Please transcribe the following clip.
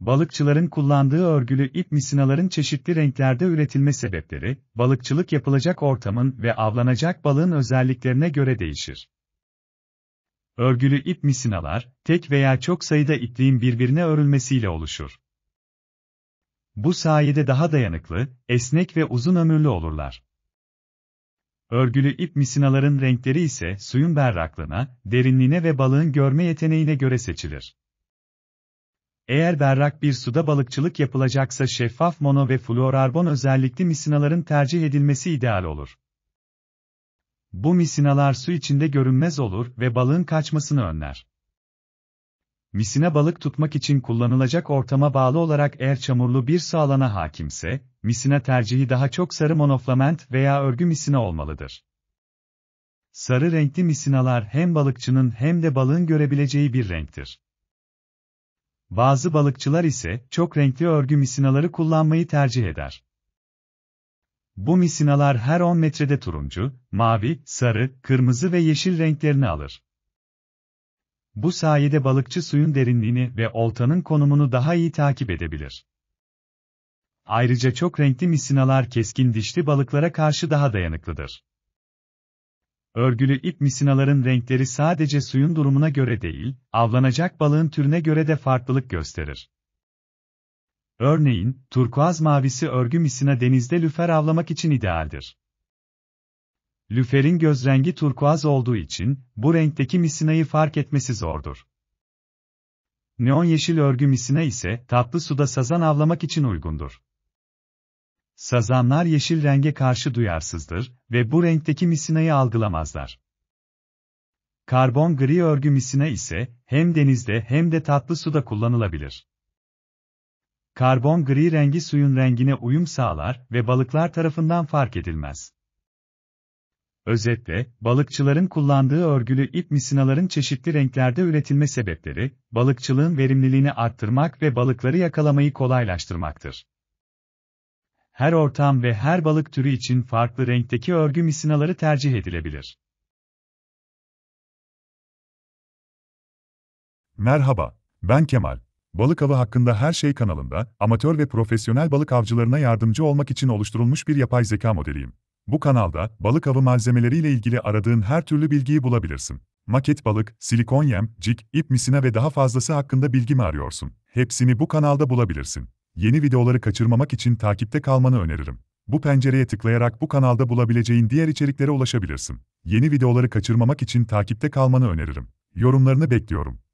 Balıkçıların kullandığı örgülü ip misinaların çeşitli renklerde üretilme sebepleri, balıkçılık yapılacak ortamın ve avlanacak balığın özelliklerine göre değişir. Örgülü ip misinalar, tek veya çok sayıda ipliğin birbirine örülmesiyle oluşur. Bu sayede daha dayanıklı, esnek ve uzun ömürlü olurlar. Örgülü ip misinaların renkleri ise suyun berraklığına, derinliğine ve balığın görme yeteneğine göre seçilir. Eğer berrak bir suda balıkçılık yapılacaksa şeffaf mono ve fluorarbon özellikli misinaların tercih edilmesi ideal olur. Bu misinalar su içinde görünmez olur ve balığın kaçmasını önler. Misina balık tutmak için kullanılacak ortama bağlı olarak eğer çamurlu bir su alana hakimse, misina tercihi daha çok sarı monoflament veya örgü misina olmalıdır. Sarı renkli misinalar hem balıkçının hem de balığın görebileceği bir renktir. Bazı balıkçılar ise çok renkli örgü misinaları kullanmayı tercih eder. Bu misinalar her 10 metrede turuncu, mavi, sarı, kırmızı ve yeşil renklerini alır. Bu sayede balıkçı suyun derinliğini ve oltanın konumunu daha iyi takip edebilir. Ayrıca çok renkli misinalar keskin dişli balıklara karşı daha dayanıklıdır. Örgülü ip misinaların renkleri sadece suyun durumuna göre değil, avlanacak balığın türüne göre de farklılık gösterir. Örneğin, turkuaz mavisi örgü misina denizde lüfer avlamak için idealdir. Lüferin göz rengi turkuaz olduğu için, bu renkteki misinayı fark etmesi zordur. Neon yeşil örgü misina ise, tatlı suda sazan avlamak için uygundur. Sazanlar yeşil renge karşı duyarsızdır ve bu renkteki misinayı algılamazlar. Karbon gri örgü misina ise hem denizde hem de tatlı suda kullanılabilir. Karbon gri rengi suyun rengine uyum sağlar ve balıklar tarafından fark edilmez. Özetle, balıkçıların kullandığı örgülü ip misinaların çeşitli renklerde üretilme sebepleri, balıkçılığın verimliliğini arttırmak ve balıkları yakalamayı kolaylaştırmaktır her ortam ve her balık türü için farklı renkteki örgü misinaları tercih edilebilir. Merhaba, ben Kemal. Balık avı hakkında her şey kanalında, amatör ve profesyonel balık avcılarına yardımcı olmak için oluşturulmuş bir yapay zeka modeliyim. Bu kanalda, balık avı malzemeleriyle ilgili aradığın her türlü bilgiyi bulabilirsin. Maket balık, silikon yem, cik, ip misina ve daha fazlası hakkında bilgi mi arıyorsun? Hepsini bu kanalda bulabilirsin. Yeni videoları kaçırmamak için takipte kalmanı öneririm. Bu pencereye tıklayarak bu kanalda bulabileceğin diğer içeriklere ulaşabilirsin. Yeni videoları kaçırmamak için takipte kalmanı öneririm. Yorumlarını bekliyorum.